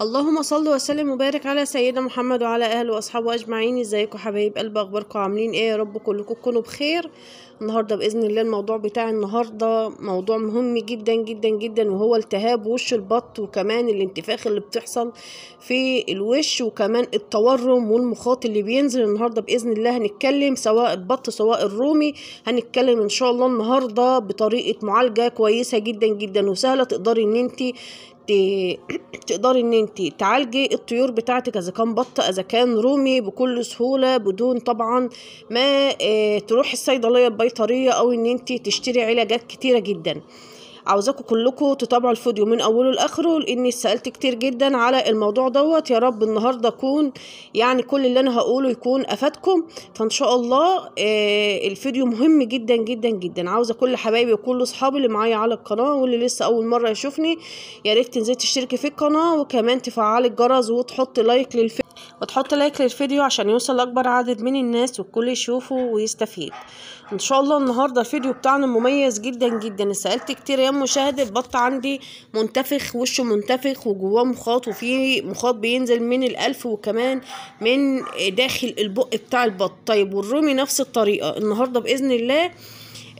اللهم صل وسلم وبارك على سيدنا محمد وعلى اهله واصحابه اجمعين ازيكم حبايب قلب اخباركم عاملين ايه يا رب كلكم تكونوا بخير النهاردة بإذن الله الموضوع بتاع النهاردة موضوع مهم جدا جدا جدا وهو التهاب وش البط وكمان الانتفاخ اللي بتحصل في الوش وكمان التورم والمخاط اللي بينزل النهاردة بإذن الله هنتكلم سواء البط سواء الرومي هنتكلم إن شاء الله النهاردة بطريقة معالجة كويسة جدا جدا وسهلة تقدري إن انتي تقدري ان انت تعالجي الطيور بتاعتك اذا كان بط اذا كان رومي بكل سهوله بدون طبعا ما آه، تروحي الصيدليه البيطريه طريه او ان انت تشتري علاجات كتيره جدا عاوزاكم كلكم تتابعوا الفيديو من اوله لاخره لاني سالت كتير جدا على الموضوع دوت يا رب النهارده اكون يعني كل اللي انا هقوله يكون افادكم فان شاء الله آه، الفيديو مهم جدا جدا جدا عاوزه كل حبايبي وكل اصحابي اللي معايا على القناه واللي لسه اول مره يشوفني يا ريت تنزلي تشتركي في القناه وكمان تفعلي الجرس وتحطي لايك للفيديو وتحط لايك للفيديو عشان يوصل لاكبر عدد من الناس والكل يشوفه ويستفيد ان شاء الله النهارده الفيديو بتاعنا مميز جدا جدا اتسالت كتير يا مشاهد البط عندي منتفخ وشه منتفخ وجواه مخاط وفيه مخاط بينزل من الالف وكمان من داخل البق بتاع البط طيب والرومي نفس الطريقه النهارده باذن الله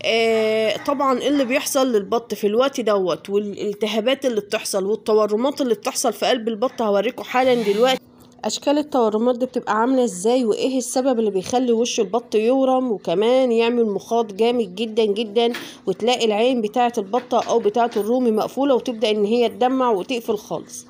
آه طبعا إيه اللي بيحصل للبط في الوقت دوت والالتهابات اللي بتحصل والتورمات اللي بتحصل في قلب البط هوريكم حالا دلوقتي اشكال التورمات دي بتبقى عامله ازاي وايه السبب اللي بيخلي وش البط يورم وكمان يعمل مخاط جامد جدا جدا وتلاقي العين بتاعه البطه او بتاعه الرومي مقفوله وتبدا ان هي تدمع وتقفل خالص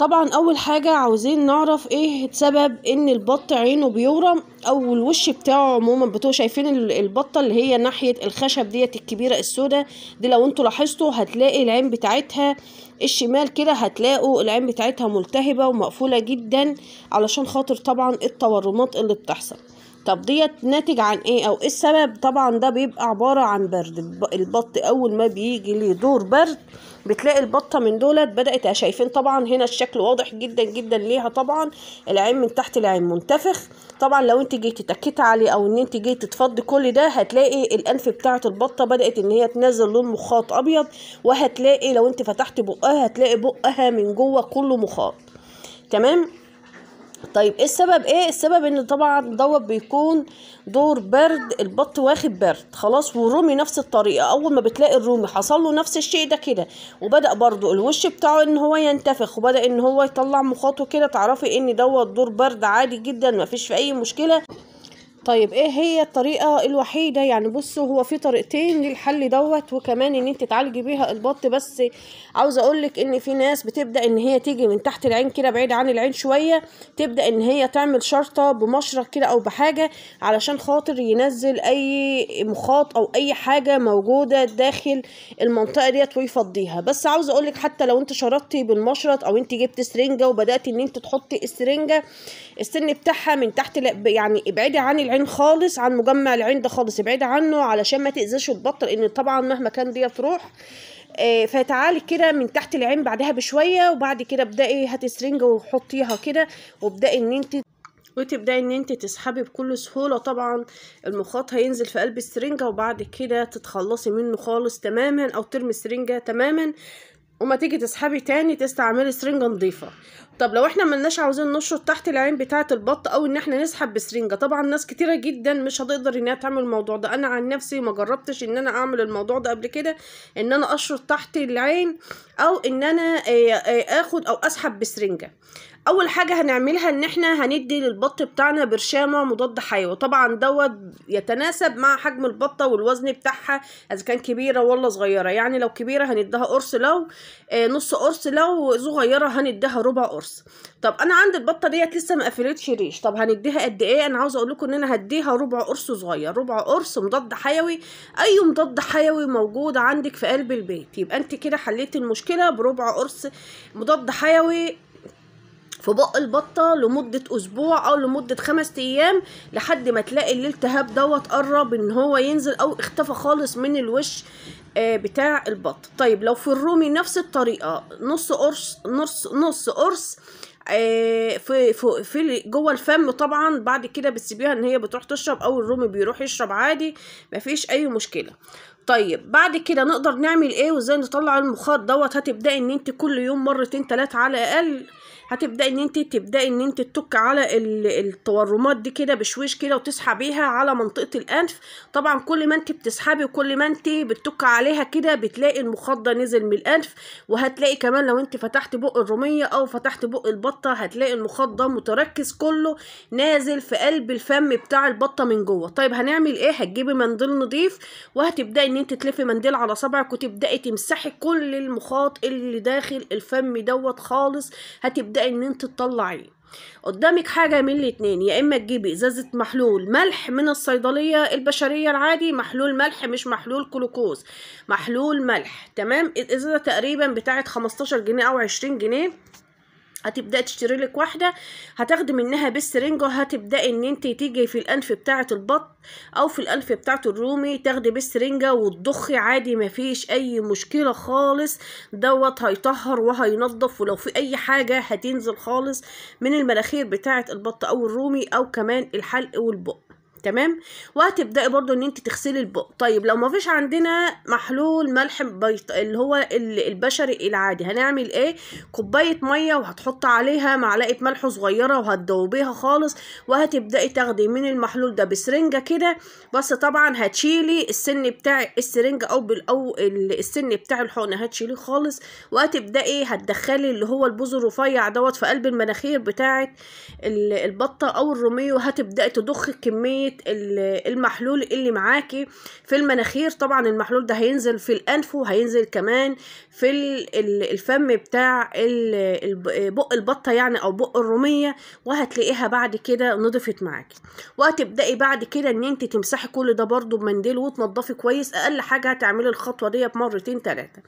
طبعا اول حاجة عاوزين نعرف ايه سبب ان البط عينه بيورم او الوش بتاعه عموما بتوع شايفين البطة اللي هي ناحية الخشب ديت الكبيرة السوداء دي لو انتوا لاحظتوا هتلاقي العين بتاعتها الشمال كده هتلاقوا العين بتاعتها ملتهبة ومقفولة جدا علشان خاطر طبعا التورمات اللي بتحصل طب ديت ناتج عن ايه او ايه السبب طبعا ده بيبقى عبارة عن برد البط اول ما بيجي ليه دور برد بتلاقي البطة من دولت بدأت شايفين طبعا هنا الشكل واضح جدا جدا ليها طبعا العين من تحت العين منتفخ طبعا لو انت جيتي تكيت عليه او ان انت جيتي تفضي كل ده هتلاقي الانف بتاعة البطة بدأت ان هي تنزل لون مخاط ابيض وهتلاقي لو انت فتحت بقها هتلاقي بقها من جوه كله مخاط تمام طيب ايه السبب ايه السبب ان طبعا دوت بيكون دور برد البط واخد برد خلاص والرومي نفس الطريقه اول ما بتلاقي الرومي حصل له نفس الشيء ده كده وبدا برضو الوش بتاعه ان هو ينتفخ وبدا ان هو يطلع مخاطه كده تعرفي ان دوت دور برد عادي جدا مفيش في اي مشكله طيب ايه هي الطريقة الوحيدة يعني بصوا هو في طريقتين للحل دوت وكمان ان انت تعالجي بيها البط بس عاوزة اقولك ان في ناس بتبدأ ان هي تيجي من تحت العين كده بعيد عن العين شوية تبدأ ان هي تعمل شرطة بمشرط كده او بحاجة علشان خاطر ينزل اي مخاط او اي حاجة موجودة داخل المنطقة ديت ويفضيها بس عاوزة اقولك حتى لو انت شرطتي بالمشرط او انت جبت سرنجة وبدأت ان انت تحطي السرنجة السن بتاعها من تحت يعني ابعدي عن العين خالص عن مجمع العين ده خالص ابعد عنه علشان ما تاذيش البطه لان طبعا مهما كان دي تروح آه، فتعالي كده من تحت العين بعدها بشويه وبعد كده ابداي هاتي سرنج وحطيها كده وابداي ان انت وتبداي ان انت تسحبي بكل سهوله طبعا المخاط هينزل في قلب السرنجه وبعد كده تتخلصي منه خالص تماما او ترمي السرنجه تماما وما تيجي تسحبي تاني تستعملي سرنجة نظيفة طب لو احنا ملناش عاوزين نشرط تحت العين بتاعة البط او ان احنا نسحب بسرنجة طبعا ناس كتيرة جدا مش هتقدر انها تعمل الموضوع ده انا عن نفسي ما جربتش ان انا اعمل الموضوع ده قبل كده ان انا اشرط تحت العين او ان انا آه، آه، اخد او اسحب بسرنجة اول حاجه هنعملها ان احنا هندي للبط بتاعنا برشامه مضاد حيوي طبعا دوت يتناسب مع حجم البطه والوزن بتاعها اذا كان كبيره ولا صغيره يعني لو كبيره هنديها قرص لو آه، نص قرص لو صغيره هنديها ربع قرص طب انا عندي البطه ديت لسه ما قفلتش ريش طب هنديها قد ايه انا عاوزه اقول لكم ان انا هديها ربع قرص صغير ربع قرص مضاد حيوي اي مضاد حيوي موجود عندك في قلب البيت يبقى انت كده حليتي المشكله بربع قرص مضاد حيوي في بق البطه لمده اسبوع او لمده خمس ايام لحد ما تلاقي الالتهاب دوت قرب ان هو ينزل او اختفى خالص من الوش آه، بتاع البط طيب لو في الرومي نفس الطريقه نص قرص نص نص قرص آه، في في جوه الفم طبعا بعد كده بتسيبيها ان هي بتروح تشرب او الرومي بيروح يشرب عادي مفيش اي مشكله طيب بعد كده نقدر نعمل ايه وازاي نطلع المخاط دوت هتبداي ان انت كل يوم مرتين تلاتة على الاقل هتبداي ان انت تبداي ان انت تتك على التورمات دي كده بشويش كده وتسحبيها على منطقه الانف طبعا كل ما انت بتسحبي وكل ما انت بتتك عليها كده بتلاقي المخضة نزل من الانف وهتلاقي كمان لو انت فتحت بق الروميه او فتحت بق البطه هتلاقي المخضة متركز كله نازل في قلب الفم بتاع البطه من جوه طيب هنعمل ايه هتجيبي منديل نظيف وهتبداي ان انت تلفي منديل على صبعك وتبداي تمسحي كل المخاط اللي داخل الفم دوت خالص هتبدأ تبدأ ان انت تطلعيه قدامك حاجه من الاتنين يا اما تجيبي ازازه محلول ملح من الصيدليه البشريه العادي محلول ملح مش محلول كلوكوز محلول ملح تمام الازازه تقريبا بتاعت 15 جنيه او 20 جنيه هتبداي تشتري لك واحده هتاخدي منها بالسرنجه هتبداي ان انت تيجي في الانف بتاعه البط او في الانف بتاعه الرومي تاخدي بالسرنجه وتضخي عادي مفيش اي مشكله خالص دوت هيطهر وهينظف ولو في اي حاجه هتنزل خالص من المناخير بتاعه البط او الرومي او كمان الحلق والبق تمام وهتبداي برضو ان انت تغسلي البق طيب لو ما فيش عندنا محلول ملح بيط اللي هو البشري العادي هنعمل ايه كوبايه ميه وهتحط عليها معلقه ملح صغيره وهتدوبيها خالص وهتبداي تاخدي من المحلول ده بسرنجه كده بس طبعا هتشيلي السن بتاع السرنجه او او السن بتاع الحقنه هتشيليه خالص وهتبداي هتدخلي اللي هو البوز الرفيع دوت في قلب المناخير بتاعه البطه او الروميه وهتبداي تضخي كميه كمية المحلول اللي معاكي في المناخير طبعا المحلول ده هينزل في الأنف وهينزل كمان في الفم بتاع بق البطة يعني أو بق الرومية وهتلاقيها بعد كده نضفت معاكي وهتبدأي بعد كده إن أنت تمسحي كل ده برضو بمنديل وتنضفي كويس أقل حاجة هتعملي الخطوة دي مرتين تلاتة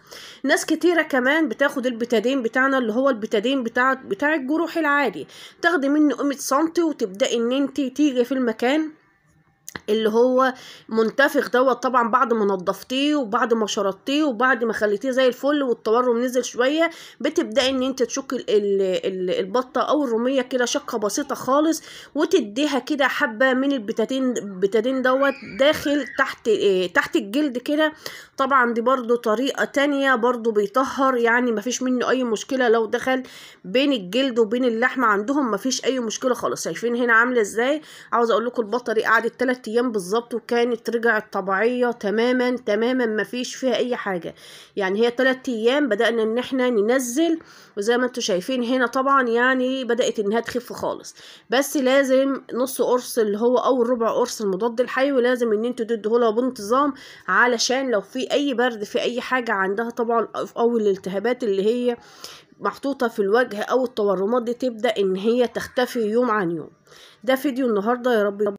ناس كتيرة كمان بتاخد البتادين بتاعنا اللي هو البتادين بتاع بتاع الجروح العادي تاخدي منه قيمة سنتي وتبدأي ان انت تيجي في المكان اللي هو منتفخ دوت طبعا بعد ما نضفتيه وبعد ما شرطتيه وبعد ما خليتيه زي الفل والتورم نزل شويه بتبداي ان انت تشك البطه او الروميه كده شقه بسيطه خالص وتديها كده حبه من البتادين البتادين دوت داخل تحت إيه تحت الجلد كده طبعا دي برده طريقه تانية برده بيطهر يعني مفيش منه اي مشكله لو دخل بين الجلد وبين اللحمه عندهم مفيش اي مشكله خالص شايفين هنا عامله ازاي عاوزه اقول لكم البطه دي قعدت 3 تلات ايام بالظبط وكانت رجعت طبيعيه تماما تماما مفيش فيها اي حاجه يعني هي تلات ايام بدانا ان احنا ننزل وزي ما انتوا شايفين هنا طبعا يعني بدات انها تخف خالص بس لازم نص قرص اللي هو او ربع قرص المضاد الحيوي ولازم ان انتوا تدوه لها بانتظام علشان لو في اي برد في اي حاجه عندها طبعا او الالتهابات اللي هي محطوطة في الوجه أو التورمات دي تبدأ إن هي تختفي يوم عن يوم ده فيديو النهاردة يا رب